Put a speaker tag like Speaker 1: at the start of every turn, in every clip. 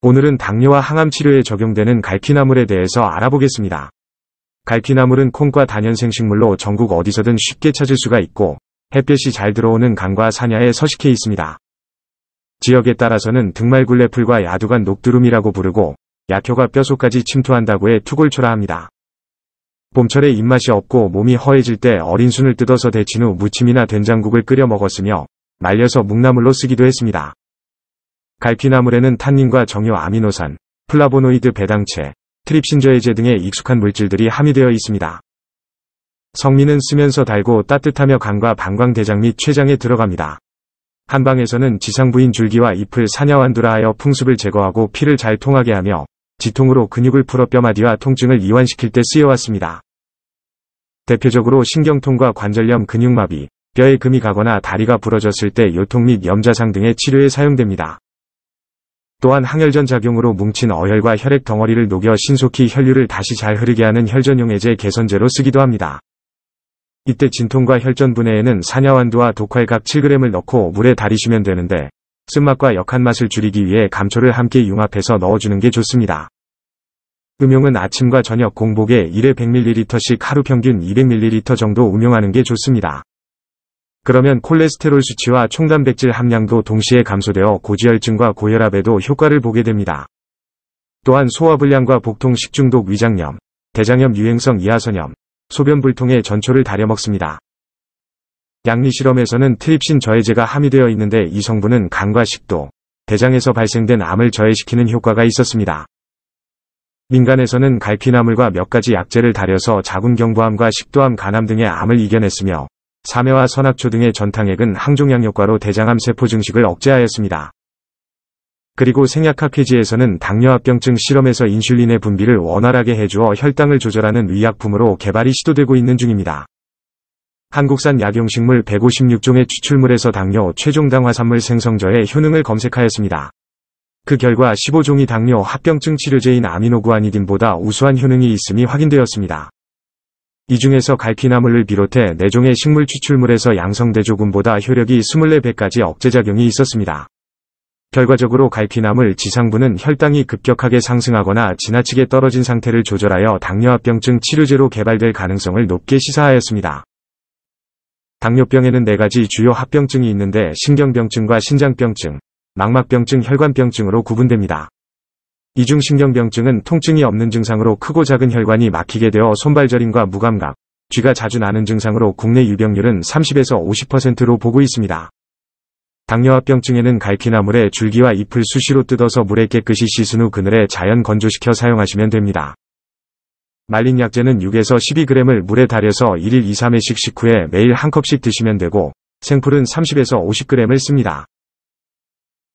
Speaker 1: 오늘은 당뇨와 항암 치료에 적용되는 갈피나물에 대해서 알아보겠습니다. 갈피나물은 콩과 단연생 식물로 전국 어디서든 쉽게 찾을 수가 있고 햇볕이 잘 들어오는 강과 산야에 서식해 있습니다. 지역에 따라서는 등말굴레풀과 야두간 녹두름이라고 부르고 약효가 뼈속까지 침투한다고 해 투골초라 합니다. 봄철에 입맛이 없고 몸이 허해질 때 어린 순을 뜯어서 데친 후 무침이나 된장국을 끓여 먹었으며 말려서 묵나물로 쓰기도 했습니다. 갈피나물에는 탄닌과 정유 아미노산, 플라보노이드 배당체, 트립신저해제 등의 익숙한 물질들이 함유되어 있습니다. 성미는 쓰면서 달고 따뜻하며 간과 방광대장 및 췌장에 들어갑니다. 한방에서는 지상부인 줄기와 잎을 사냥완두라하여 풍습을 제거하고 피를 잘 통하게 하며 지통으로 근육을 풀어 뼈마디와 통증을 이완시킬 때 쓰여왔습니다. 대표적으로 신경통과 관절염 근육마비, 뼈에 금이 가거나 다리가 부러졌을 때 요통 및 염자상 등의 치료에 사용됩니다. 또한 항혈전 작용으로 뭉친 어혈과 혈액 덩어리를 녹여 신속히 혈류를 다시 잘 흐르게 하는 혈전용해제 개선제로 쓰기도 합니다. 이때 진통과 혈전 분해에는 사냐완두와 독활각 7g을 넣고 물에 달이시면 되는데 쓴맛과 역한 맛을 줄이기 위해 감초를 함께 융합해서 넣어주는 게 좋습니다. 음용은 아침과 저녁 공복에 1회 100ml씩 하루 평균 200ml 정도 음용하는 게 좋습니다. 그러면 콜레스테롤 수치와 총단백질 함량도 동시에 감소되어 고지혈증과 고혈압에도 효과를 보게 됩니다. 또한 소화불량과 복통 식중독 위장염, 대장염 유행성 이하선염, 소변불통의 전초를 다려먹습니다. 양리 실험에서는 트립신 저해제가 함유되어 있는데 이 성분은 간과 식도, 대장에서 발생된 암을 저해시키는 효과가 있었습니다. 민간에서는 갈피나물과 몇 가지 약재를 다려서 자궁경부암과 식도암 간암 등의 암을 이겨냈으며 사매와 선악초 등의 전탕액은 항종양효과로 대장암 세포 증식을 억제하였습니다. 그리고 생약학회지에서는 당뇨합병증 실험에서 인슐린의 분비를 원활하게 해주어 혈당을 조절하는 위약품으로 개발이 시도되고 있는 중입니다. 한국산 약용식물 156종의 추출물에서 당뇨 최종당화산물 생성저의 효능을 검색하였습니다. 그 결과 15종이 당뇨 합병증 치료제인 아미노구아니딘보다 우수한 효능이 있음이 확인되었습니다. 이 중에서 갈피나물을 비롯해 내종의 네 식물 추출물에서 양성대조군보다 효력이 24배까지 억제작용이 있었습니다. 결과적으로 갈피나물 지상부는 혈당이 급격하게 상승하거나 지나치게 떨어진 상태를 조절하여 당뇨합병증 치료제로 개발될 가능성을 높게 시사하였습니다. 당뇨병에는 4가지 주요 합병증이 있는데 신경병증과 신장병증, 망막병증, 혈관병증으로 구분됩니다. 이중신경병증은 통증이 없는 증상으로 크고 작은 혈관이 막히게 되어 손발저림과 무감각, 쥐가 자주 나는 증상으로 국내 유병률은 30에서 50%로 보고 있습니다. 당뇨합병증에는 갈퀴나 물에 줄기와 잎을 수시로 뜯어서 물에 깨끗이 씻은 후 그늘에 자연 건조시켜 사용하시면 됩니다. 말린 약재는 6에서 12g을 물에 달여서 1일 2, 3회씩 식후에 매일 한 컵씩 드시면 되고 생풀은 30에서 50g을 씁니다.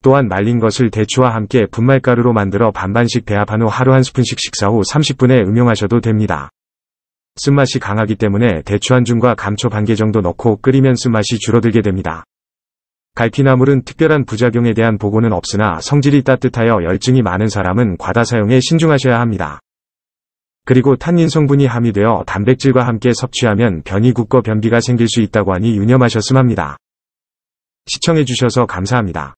Speaker 1: 또한 말린 것을 대추와 함께 분말가루로 만들어 반반씩 배합한 후 하루 한 스푼씩 식사 후 30분에 음용하셔도 됩니다. 쓴맛이 강하기 때문에 대추 한 줌과 감초 반 개 정도 넣고 끓이면 쓴맛이 줄어들게 됩니다. 갈피나물은 특별한 부작용에 대한 보고는 없으나 성질이 따뜻하여 열증이 많은 사람은 과다 사용에 신중하셔야 합니다. 그리고 탄닌 성분이 함유되어 단백질과 함께 섭취하면 변이 굳고 변비가 생길 수 있다고 하니 유념하셨음 합니다. 시청해주셔서 감사합니다.